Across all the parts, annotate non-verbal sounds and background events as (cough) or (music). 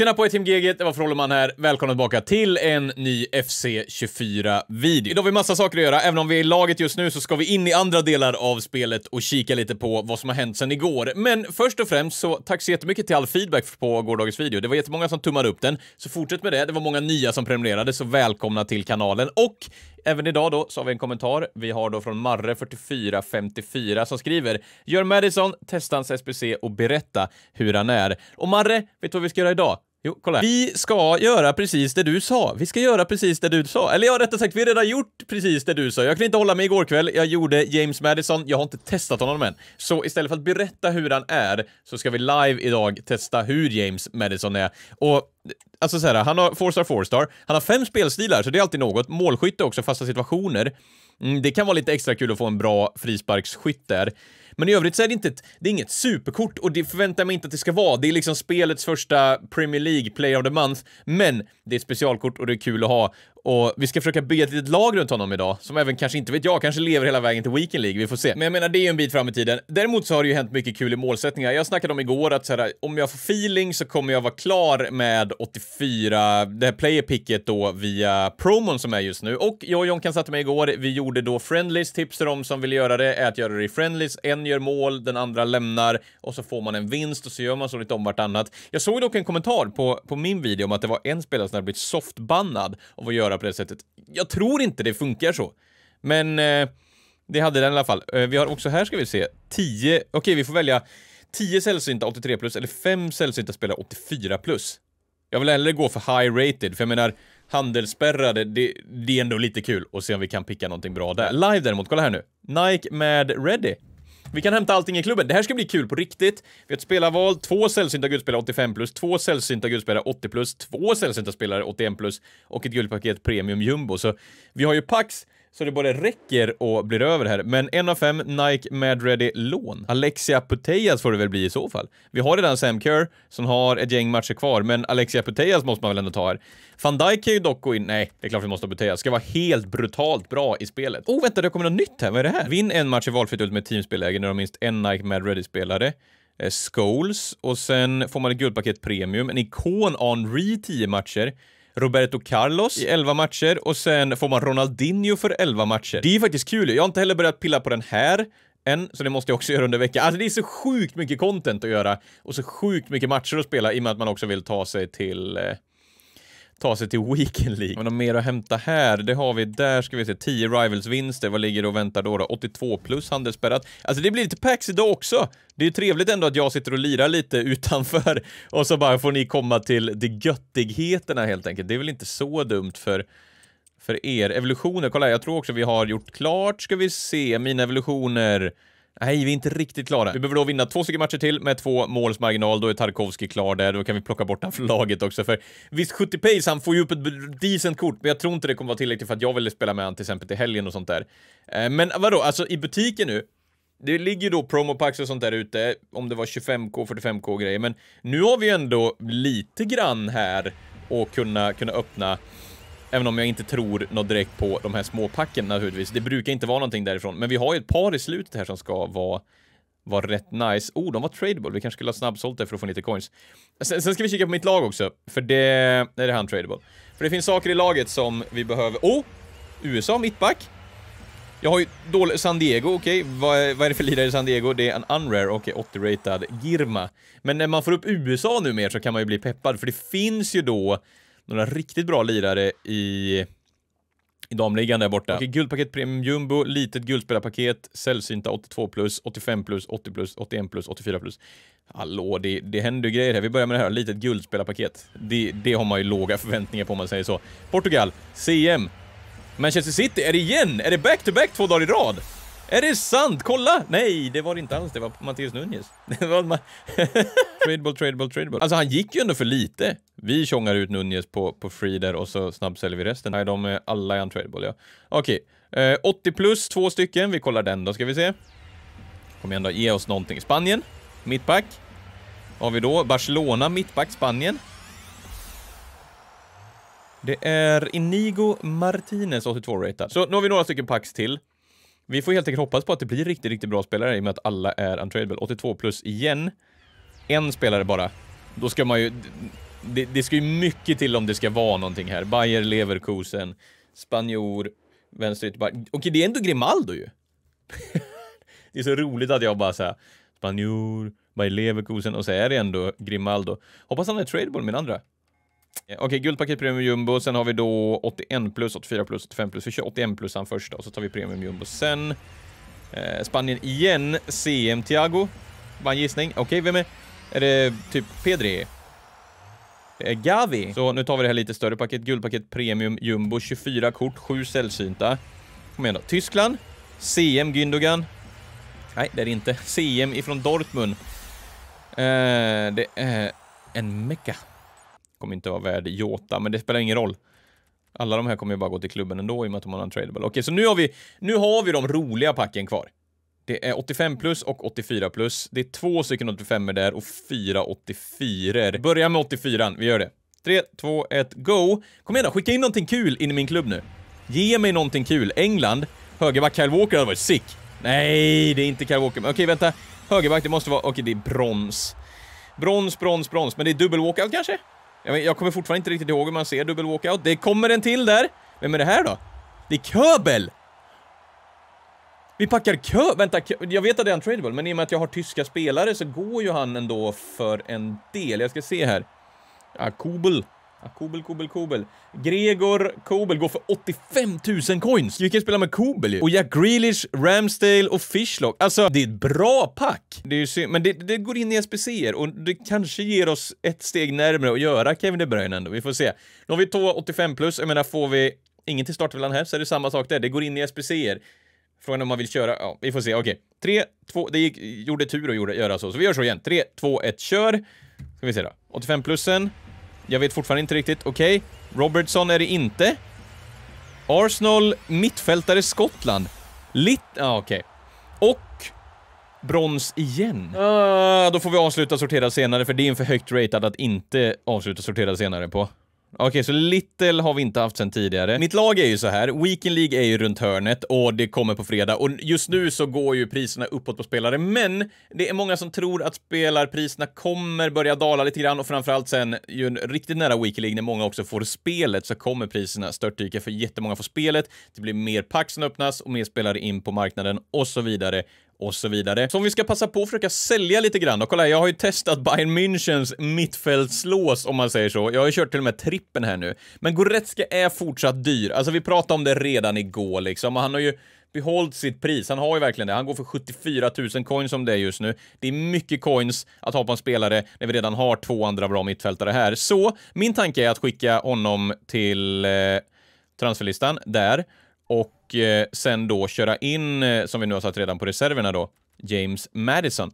Tjena på er Team Gegget, det var Frolleman här. Välkomna tillbaka till en ny FC24-video. Idag har vi massa saker att göra. Även om vi är i laget just nu så ska vi in i andra delar av spelet och kika lite på vad som har hänt sedan igår. Men först och främst så tack så jättemycket till all feedback på gårdagens video. Det var jättemånga som tummade upp den, så fortsätt med det. Det var många nya som prenumererade, så välkomna till kanalen. Och Även idag då så har vi en kommentar. Vi har då från Marre4454 som skriver “Gör Madison, testa hans SPC och berätta hur han är”. Och Marre, vet du vad vi ska göra idag? Jo, kolla här. Vi ska göra precis det du sa. Vi ska göra precis det du sa. Eller ja, rättare sagt, vi har redan gjort precis det du sa. Jag kunde inte hålla mig igår kväll. Jag gjorde James Madison. Jag har inte testat honom än. Så istället för att berätta hur han är, så ska vi live idag testa hur James Madison är. Och Alltså så här, han har 4-star, 4-star. Han har fem spelstilar, så det är alltid något. Målskytte också, fasta situationer. Mm, det kan vara lite extra kul att få en bra frisparksskytt där. Men i övrigt så är det inte ett, det är inget superkort och det förväntar jag mig inte att det ska vara. Det är liksom spelets första Premier League Player of the Month, men det är ett specialkort och det är kul att ha och vi ska försöka bygga ett litet lag runt honom idag, som även kanske, inte vet jag, kanske lever hela vägen till Weekend League. Vi får se. Men jag menar, det är ju en bit fram i tiden. Däremot så har det ju hänt mycket kul i målsättningar. Jag snackade om igår att så här, om jag får feeling så kommer jag vara klar med 84, det här playerpicket då via promon som är just nu. Och jag och Jonkan satte mig igår. Vi gjorde då friendlies. Tips till de som vill göra det är att göra det i friendlies. En gör mål, den andra lämnar och så får man en vinst och så gör man så lite om vartannat. Jag såg dock en kommentar på, på min video om att det var en spelare som hade blivit softbannad av att göra göra på det sättet. Jag tror inte det funkar så. Men eh, det hade den i alla fall. Eh, vi har också här ska vi se 10, okej okay, vi får välja 10 sällsynta 83 plus eller 5 sällsynta spelare 84 plus. Jag vill hellre gå för high rated, för jag menar handelsspärrade, det, det är ändå lite kul att se om vi kan picka någonting bra där. Live däremot, kolla här nu. Nike med Ready. Vi kan hämta allting i klubben. Det här ska bli kul på riktigt. Vi har ett spelarval, två sällsynta guldspelare, 85 plus, två sällsynta guldspelare, 80 plus, två sällsynta spelare 81 plus och ett guldpaket premium jumbo. Så vi har ju Pax så det både räcker och blir över här. Men en av fem Nike Mad Ready lån. Alexia Putellas får det väl bli i så fall. Vi har redan Sam Kerr som har ett gäng matcher kvar, men Alexia Putellas måste man väl ändå ta här. Van Dijk kan ju dock gå in. Nej, det är klart vi måste ha Putellas. Ska vara helt brutalt bra i spelet. Oh, vänta, det kommer något nytt här. Vad är det här? Vinn en match i valfritt Ultimate med teamspelläge när du har minst en Nike Mad Ready-spelare. Eh, Scholes och sen får man ett guldpaket premium, en ikon Henri 10 matcher Roberto Carlos i 11 matcher och sen får man Ronaldinho för 11 matcher. Det är ju faktiskt kul. Jag har inte heller börjat pilla på den här än, så det måste jag också göra under veckan. Alltså det är så sjukt mycket content att göra och så sjukt mycket matcher att spela i och med att man också vill ta sig till eh, ta sig till Weekend League. Men mer att hämta här, det har vi. Där ska vi se, 10 Rivals-vinster. Vad ligger och väntar då? då? 82 plus handelsspärrat. Alltså det blir lite Pax idag också. Det är ju trevligt ändå att jag sitter och lirar lite (laughs) utanför och så bara får ni komma till de göttigheterna helt enkelt. Det är väl inte så dumt för för er evolutioner. Kolla, här, jag tror också vi har gjort klart, ska vi se, mina evolutioner. Nej, vi är inte riktigt klara. Vi behöver då vinna två stycken matcher till med två måls marginal. Då är Tarkovski klar där. Då kan vi plocka bort han från laget också. För visst, 70 pace, han får ju upp ett decent kort, men jag tror inte det kommer vara tillräckligt för att jag vill spela med han till exempel till helgen och sånt där. Eh, men vadå, alltså i butiken nu, det ligger ju då promopacks och sånt där ute, om det var 25k, 45k grejer, men nu har vi ju ändå lite grann här att kunna, kunna öppna Även om jag inte tror något direkt på de här småpacken naturligtvis. Det brukar inte vara någonting därifrån. Men vi har ju ett par i slutet här som ska vara var rätt nice. Oh, de var tradable. Vi kanske skulle ha snabbsålt det för att få lite coins. Sen, sen, ska vi kika på mitt lag också, för det... Är det han tradable? För det finns saker i laget som vi behöver... Oh! USA, mittback. Jag har ju dålig... San Diego, okej. Okay. Vad, vad, är det för lirare i San Diego? Det är en unrare okej, okay, 80-ratad Girma. Men när man får upp USA nu mer så kan man ju bli peppad, för det finns ju då några riktigt bra lirare i, i damligan där borta. Okej, guldpaket Premium Jumbo, litet guldspelarpaket, sällsynta 82 plus, 85 plus, 80 plus, 81 plus, 84 plus. Hallå, det, det händer ju grejer här. Vi börjar med det här, litet guldspelarpaket. Det, det har man ju låga förväntningar på om man säger så. Portugal, CM. Manchester City, är det igen? Är det back-to-back -back två dagar i rad? Är det sant? Kolla! Nej, det var det inte alls. Det var Mattias Nunez. tradeball, tradeball, tradeball. Alltså, han gick ju ändå för lite. Vi tjongar ut Nunez på, på free och så snabbsäljer vi resten. Nej, de är alla i untradable, ja. Okej. Okay. Eh, 80 plus, två stycken. Vi kollar den då, ska vi se. Kom igen då, ge oss någonting. Spanien, mittback. Har vi då Barcelona, mittback, Spanien. Det är Inigo Martinez, 82 rated. Så nu har vi några stycken packs till. Vi får helt enkelt hoppas på att det blir riktigt, riktigt bra spelare i och med att alla är untradeable. 82 plus igen. En spelare bara. Då ska man ju... Det, det ska ju mycket till om det ska vara någonting här. Bayer Leverkusen, spanjor, vänster ytterback. Okej, det är ändå Grimaldo ju. (laughs) det är så roligt att jag bara säger spanjor, Bayer Leverkusen och så är det ändå Grimaldo. Hoppas han är tradable min andra. Eh, okej, okay, guldpaket premium jumbo. Sen har vi då 81 plus, 84 plus, 85 plus. Vi kör 81 plus han först och så tar vi premium jumbo sen. Eh, Spanien igen. CM Thiago. Var en gissning. Okej, okay, vem är... Är det typ Pedri? Det är Gavi. Så nu tar vi det här lite större paket. Guldpaket premium jumbo. 24 kort, 7 sällsynta. Kom igen då. Tyskland. CM Gündogan. Nej, det är det inte. CM ifrån Dortmund. Eh, det är en mecka kommer inte vara värd Jota, men det spelar ingen roll. Alla de här kommer ju bara gå till klubben ändå i och med att de har untradable. Okej, så nu har vi, nu har vi de roliga packen kvar. Det är 85 plus och 84 plus. Det är två stycken 85 där och fyra 84 Börja med 84 vi gör det. 3, 2, 1, go! Kom igen då, skicka in någonting kul in i min klubb nu. Ge mig någonting kul. England, högerback Kyle Walker hade varit sick. Nej, det är inte Kyle Walker. Okej, vänta. Högerback, det måste vara... Okej, det är brons. Brons, brons, brons. Men det är dubbelwalkout kanske? Jag kommer fortfarande inte riktigt ihåg hur man ser dubbel walkout. Det kommer en till där! Vem är det här då? Det är Köbel! Vi packar Kö... Vänta, Kö jag vet att det är untradeable, men i och med att jag har tyska spelare så går ju han ändå för en del. Jag ska se här. Kobel. Ja, Ja, Kobel, Kobel, Kobel. Gregor Kobel går för 85 000 coins! Vi kan spela med Kobel ju. Och Jack Grealish, Ramsdale och Fishlock. Alltså, det är ett bra pack! Det är ju synd, men det, det går in i SPC och det kanske ger oss ett steg närmare att göra Kevin De Bruyne ändå. Vi får se. Nu har vi två 85 plus, jag menar får vi ingen till startvillan här så är det samma sak där. Det går in i SPC. Frågan om man vill köra, ja, vi får se. Okej, okay. 3, 2, det gick, gjorde tur att göra så, så vi gör så igen. 3, 2, 1, kör! Ska vi se då. 85 plussen. Jag vet fortfarande inte riktigt. Okej. Okay. Robertson är det inte. Arsenal, mittfältare Skottland. Litt... Ah, okej. Okay. Och brons igen. Uh, då får vi avsluta sortera senare, för det är en för högt ratad att inte avsluta sortera senare på. Okej, så Little har vi inte haft sen tidigare. Mitt lag är ju så här, Weekend League är ju runt hörnet och det kommer på fredag och just nu så går ju priserna uppåt på spelare, men det är många som tror att spelarpriserna kommer börja dala lite grann och framförallt sen ju riktigt nära Weekend League när många också får spelet så kommer priserna störtdyka för jättemånga får spelet. Det blir mer pack som öppnas och mer spelare in på marknaden och så vidare och så vidare. Så om vi ska passa på att försöka sälja lite grann. Och kolla, jag har ju testat Bayern Münchens mittfältslås om man säger så. Jag har ju kört till och med trippen här nu. Men Goretzka är fortsatt dyr. Alltså, vi pratade om det redan igår liksom och han har ju behållt sitt pris. Han har ju verkligen det. Han går för 74 000 coins om det just nu. Det är mycket coins att ha på en spelare när vi redan har två andra bra mittfältare här. Så min tanke är att skicka honom till eh, transferlistan där och eh, sen då köra in, eh, som vi nu har satt redan på reserverna då, James Madison.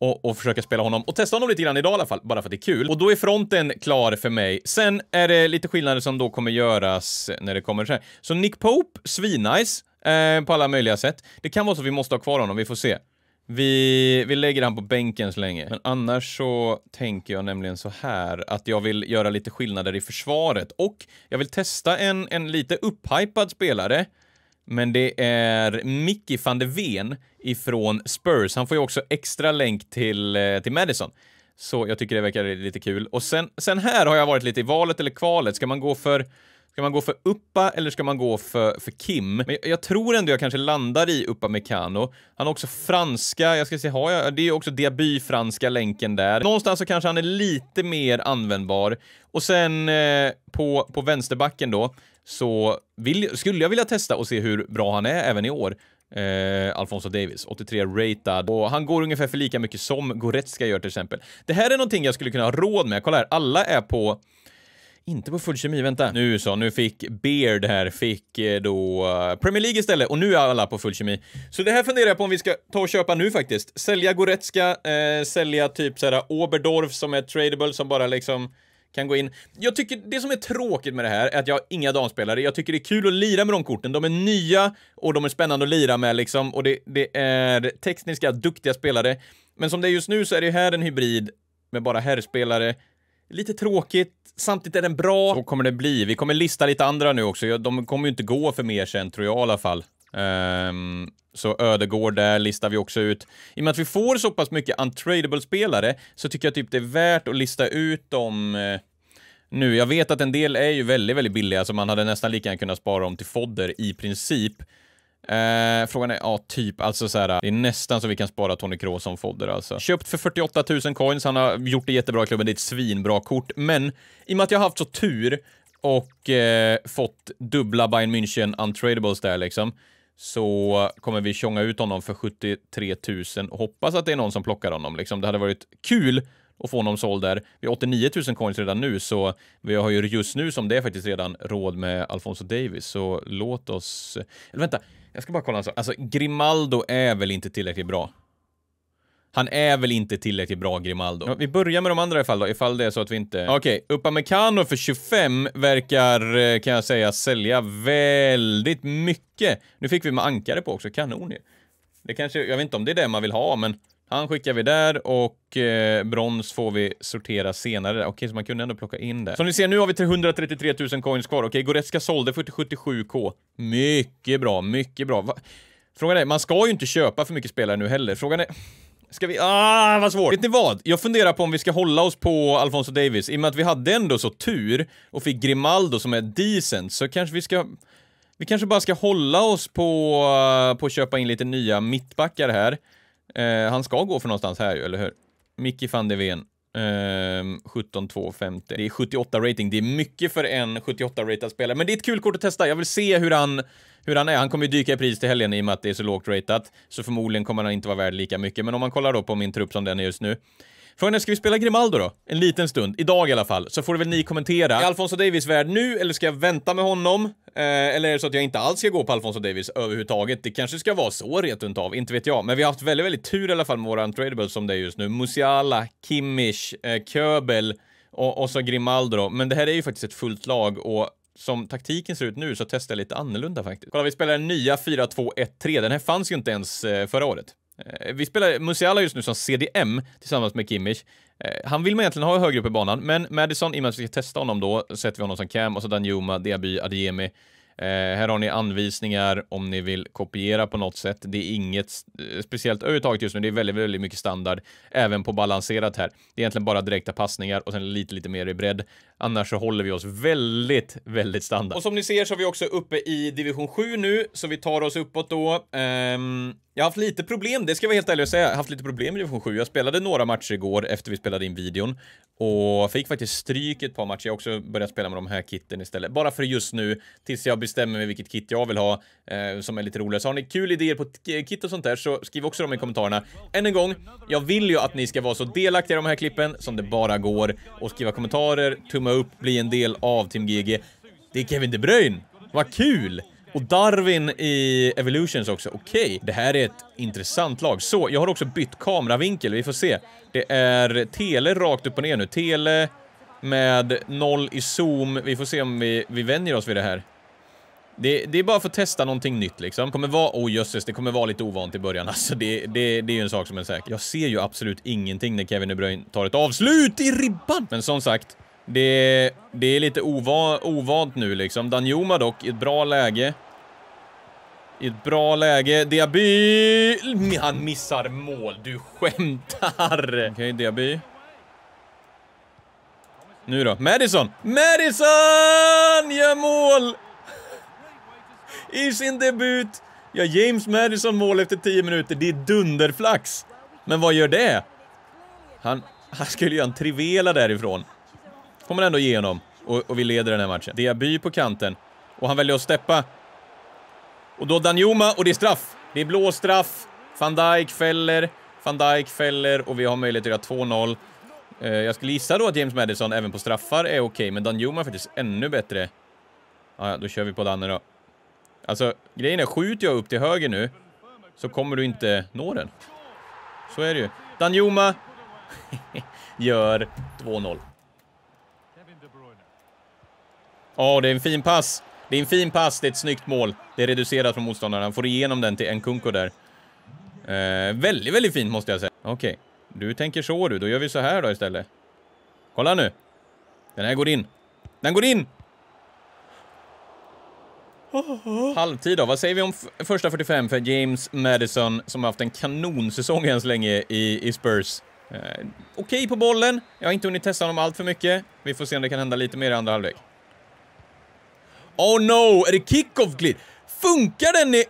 Och, och, försöka spela honom och testa honom lite grann idag i alla fall, bara för att det är kul. Och då är fronten klar för mig. Sen är det lite skillnader som då kommer göras när det kommer så här. Så Nick Pope, svinnice eh, på alla möjliga sätt. Det kan vara så att vi måste ha kvar honom, vi får se. Vi, vi lägger han på bänken så länge. Men annars så tänker jag nämligen så här att jag vill göra lite skillnader i försvaret och jag vill testa en, en lite upphypad spelare men det är Mickey van de Ven ifrån Spurs. Han får ju också extra länk till, eh, till Madison. Så jag tycker det verkar lite kul. Och sen, sen här har jag varit lite i valet eller kvalet. Ska man gå för Ska man gå för Uppa eller ska man gå för, för Kim? Men jag, jag tror ändå jag kanske landar i Uppa Mecano. Han har också franska, jag ska se, har jag? Det är ju också Diaby-franska länken där. Någonstans så kanske han är lite mer användbar. Och sen eh, på, på vänsterbacken då, så vill, skulle jag vilja testa och se hur bra han är även i år. Eh, Alfonso Davis, 83 ratad. Och han går ungefär för lika mycket som Goretzka gör till exempel. Det här är någonting jag skulle kunna ha råd med. Kolla här, alla är på... Inte på full kemi, vänta. Nu så, nu fick Beard här, fick eh, då eh, Premier League istället och nu är alla på full kemi. Så det här funderar jag på om vi ska ta och köpa nu faktiskt. Sälja Goretzka, eh, sälja typ såhär Oberdorf som är tradable som bara liksom kan gå in. Jag tycker det som är tråkigt med det här är att jag har inga damspelare. Jag tycker det är kul att lira med de korten. De är nya och de är spännande att lira med liksom och det, det är tekniska, duktiga spelare. Men som det är just nu så är det här en hybrid med bara herrspelare. Lite tråkigt, samtidigt är den bra. Så kommer det bli. Vi kommer lista lite andra nu också. De kommer ju inte gå för mer sen, tror jag i alla fall. Um, så Ödegård där listar vi också ut. I och med att vi får så pass mycket untradable-spelare så tycker jag typ det är värt att lista ut dem eh, nu. Jag vet att en del är ju väldigt, väldigt billiga, så man hade nästan lika gärna kunnat spara dem till fodder i princip. Eh, frågan är, ja, typ, alltså så här, det är nästan så vi kan spara Tony Kroos som fodder alltså. Köpt för 48 000 coins, han har gjort det jättebra i klubben, det är ett svinbra kort, men i och med att jag har haft så tur och eh, fått dubbla Bayern München untradables där liksom, så kommer vi tjonga ut honom för 73 000 och hoppas att det är någon som plockar honom. Liksom, det hade varit kul att få honom såld där. Vi har 89 000 coins redan nu, så vi har ju just nu som det är faktiskt redan råd med Alfonso Davis, så låt oss... Eller vänta, jag ska bara kolla en sak. Alltså, Grimaldo är väl inte tillräckligt bra? Han är väl inte tillräckligt bra, Grimaldo. Ja, vi börjar med de andra ifall då, ifall det är så att vi inte... Okej, okay. Upamecano för 25 verkar, eh, kan jag säga, sälja väldigt mycket. Nu fick vi med ankare på också, kanon ju. Det kanske, jag vet inte om det är det man vill ha, men han skickar vi där och eh, brons får vi sortera senare. Okej, så man kunde ändå plocka in det. Som ni ser, nu har vi 333 000 coins kvar. Okej, Goretzka sålde för 77k. Mycket bra, mycket bra. Va? Frågan är, man ska ju inte köpa för mycket spelare nu heller. Frågan är... Ska vi... Ah, vad svårt! Vet ni vad? Jag funderar på om vi ska hålla oss på Alfonso Davis. I och med att vi hade ändå så tur och fick Grimaldo som är decent så kanske vi ska... Vi kanske bara ska hålla oss på, eh, på att köpa in lite nya mittbackar här. Eh, han ska gå för någonstans här ju, eller hur? Micke van de Ven. Um, ehm, 17,250. Det är 78 rating. Det är mycket för en 78 ratad spelare, men det är ett kul kort att testa. Jag vill se hur han, hur han är. Han kommer ju dyka i pris till helgen i och med att det är så lågt ratat. Så förmodligen kommer han inte vara värd lika mycket. Men om man kollar då på min trupp som den är just nu. Frågan är, ska vi spela Grimaldo då? En liten stund, idag i alla fall, så får väl ni kommentera. Är Alfonso Davis värd nu, eller ska jag vänta med honom? Eh, eller är det så att jag inte alls ska gå på Alfonso Davis överhuvudtaget? Det kanske ska vara så rent utav, inte vet jag. Men vi har haft väldigt, väldigt tur i alla fall med våra untradables som det är just nu. Musiala, Kimmich, eh, Köbel och, och så Grimaldo. Men det här är ju faktiskt ett fullt lag och som taktiken ser ut nu så testar jag lite annorlunda faktiskt. Kolla, vi spelar den nya 4-2-1-3. Den här fanns ju inte ens eh, förra året. Eh, vi spelar Musiala just nu som CDM tillsammans med Kimmich. Eh, han vill man egentligen ha högre upp i banan, men Madison, i och med att vi ska testa honom då, sätter vi honom som cam och så Danjuma, Diaby, Adiemi Eh, här har ni anvisningar om ni vill kopiera på något sätt. Det är inget eh, speciellt överhuvudtaget just nu. Det är väldigt, väldigt mycket standard, även på balanserat här. Det är egentligen bara direkta passningar och sen lite, lite mer i bredd. Annars så håller vi oss väldigt, väldigt standard. Och som ni ser så är vi också uppe i division 7 nu, så vi tar oss uppåt då. Um jag har haft lite problem, det ska jag vara helt ärlig och säga. Jag har haft lite problem med division 7. Jag spelade några matcher igår efter vi spelade in videon och fick faktiskt stryk ett par matcher. Jag har också börjat spela med de här kitten istället. Bara för just nu, tills jag bestämmer mig vilket kit jag vill ha eh, som är lite roligare. Så har ni kul idéer på eh, kit och sånt där så skriv också dem i kommentarerna. Än en gång, jag vill ju att ni ska vara så delaktiga i de här klippen som det bara går och skriva kommentarer, tumma upp, bli en del av Team GG. Det är Kevin De Bruyne! Vad kul! Och Darwin i Evolutions också. Okej, okay, det här är ett intressant lag. Så, jag har också bytt kameravinkel. Vi får se. Det är tele rakt upp och ner nu. Tele med noll i zoom. Vi får se om vi, vi vänjer oss vid det här. Det, det är bara för att testa någonting nytt liksom. Kommer vara, oh jösses, det kommer vara lite ovant i början. (laughs) Alltså det, det, det är ju en sak som är säker. Jag ser ju absolut ingenting när Kevin De Bruyne tar ett avslut i ribban! Men som sagt, det, det är lite ova, ovant nu liksom. Danjuma dock i ett bra läge. I ett bra läge. Diaby! Han missar mål. Du skämtar! Okej, okay, Diaby. Nu då. Madison! Madison! Gör mål! I sin debut. Ja, James Madison mål efter 10 minuter. Det är dunderflax. Men vad gör det? Han, han skulle göra en trivela därifrån får man ändå ge honom. Och, och vi leder den här matchen. Diaby på kanten. Och han väljer att steppa. Och då Danjuma och det är straff. Det är blå straff. Van Dijk fäller. Van Dijk fäller och vi har möjlighet att göra 2-0. Eh, jag skulle gissa då att James Madison även på straffar är okej, okay, men Danjuma är faktiskt ännu bättre. Ah, ja, då kör vi på Danne då. Alltså, grejen är, skjuter jag upp till höger nu så kommer du inte nå den. Så är det ju. Danjuma (laughs) gör 2-0. Ja, oh, det är en fin pass. Det är en fin pass, det är ett snyggt mål. Det är reducerat från motståndaren. Han får igenom den till en kunko där. Eh, väldigt, väldigt fint måste jag säga. Okej, okay. du tänker så du. Då gör vi så här då istället. Kolla nu. Den här går in. Den går in! Halvtid då. Vad säger vi om första 45 för James Madison som har haft en kanonsäsong än så länge i, i Spurs? Eh, Okej okay på bollen. Jag har inte hunnit testa honom allt för mycket. Vi får se om det kan hända lite mer i andra halvlek. Oh no, är det kickoff glid? Funkar den i...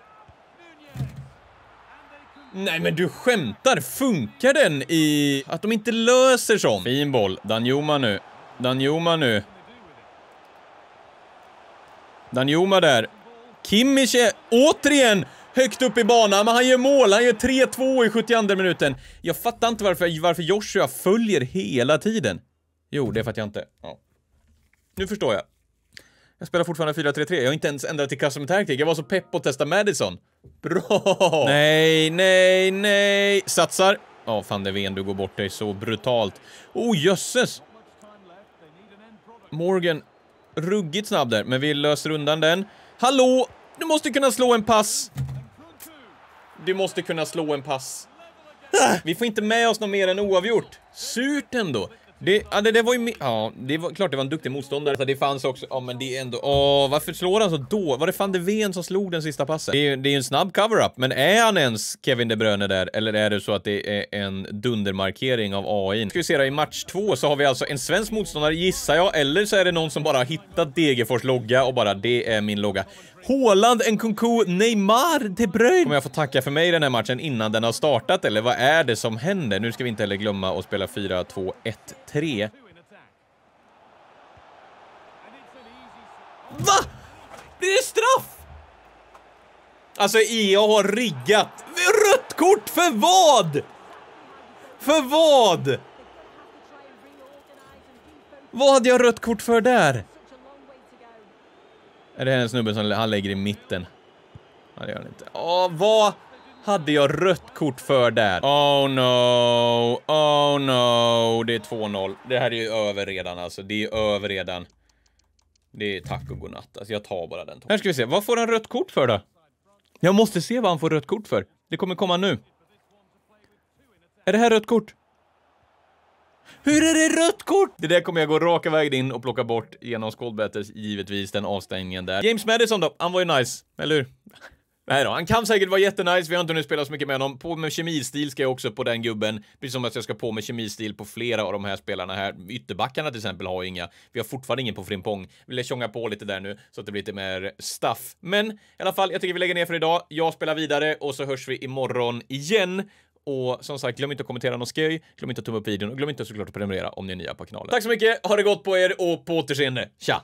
Nej men du skämtar, funkar den i... Att de inte löser sånt? Fin boll, Danjuma nu. Danjuma nu. Danjuma där. Kimmich är återigen högt upp i banan, men han gör mål. Han gör 3-2 i 72 minuten. Jag fattar inte varför, varför Joshua följer hela tiden. Jo, det är för att jag inte... Ja. Nu förstår jag. Jag spelar fortfarande 4-3-3. Jag har inte ens ändrat till custom tactic. Jag var så pepp på att testa Madison. Bra! Nej, nej, nej. Satsar. Ja, oh, fan det ven, du går bort dig så brutalt. Oh, jösses! Morgan, ruggigt snabb där, men vi löser undan den. Hallå! Du måste kunna slå en pass! Du måste kunna slå en pass. Ah, vi får inte med oss något mer än oavgjort. Surt ändå. Det, ja, det, det var ju... Ja, det var klart det var en duktig motståndare. Så det fanns också... Ja, men det är ändå... Åh, varför slår han så då? Var det van de Ven som slog den sista passen? Det är ju det är en snabb cover-up, men är han ens Kevin De Bruyne där? Eller är det så att det är en dundermarkering av AI? Ska vi se då, i match två så har vi alltså en svensk motståndare, gissar jag. Eller så är det någon som bara hittat Degerfors logga och bara, det är min logga. Håland, Nkunku, Neymar, De Bruyne. Kommer jag få tacka för mig i den här matchen innan den har startat eller vad är det som händer? Nu ska vi inte heller glömma att spela 4-2-1-3. Va? Det är straff! Alltså EA har riggat. Rött kort för vad? För vad? Vad hade jag rött kort för där? Är det här snubben som han lägger i mitten? Ja, det gör han inte. Åh, vad hade jag rött kort för där? Oh no, oh no. Det är 2-0. Det här är ju över redan alltså. Det är över redan. Det är tack och godnatt. Alltså jag tar bara den. Här ska vi se. Vad får han rött kort för då? Jag måste se vad han får rött kort för. Det kommer komma nu. Är det här rött kort? Hur är det rött kort? Det där kommer jag gå raka vägen in och plocka bort genom skålbätes, givetvis, den avstängningen där. James Madison då? Han var ju nice, eller hur? Nej då, han kan säkert vara jättenice, vi har inte hunnit spela så mycket med honom. På med kemistil ska jag också på den gubben, precis som att jag ska på med kemistil på flera av de här spelarna här. Ytterbackarna till exempel har inga. Vi har fortfarande ingen på Frimpong. Vill jag tjonga på lite där nu så att det blir lite mer stuff. Men i alla fall, jag tycker vi lägger ner för idag. Jag spelar vidare och så hörs vi imorgon igen. Och som sagt, glöm inte att kommentera något skoj, glöm inte att tumma upp videon och glöm inte såklart att prenumerera om ni är nya på kanalen. Tack så mycket, ha det gott på er och på återseende. Tja!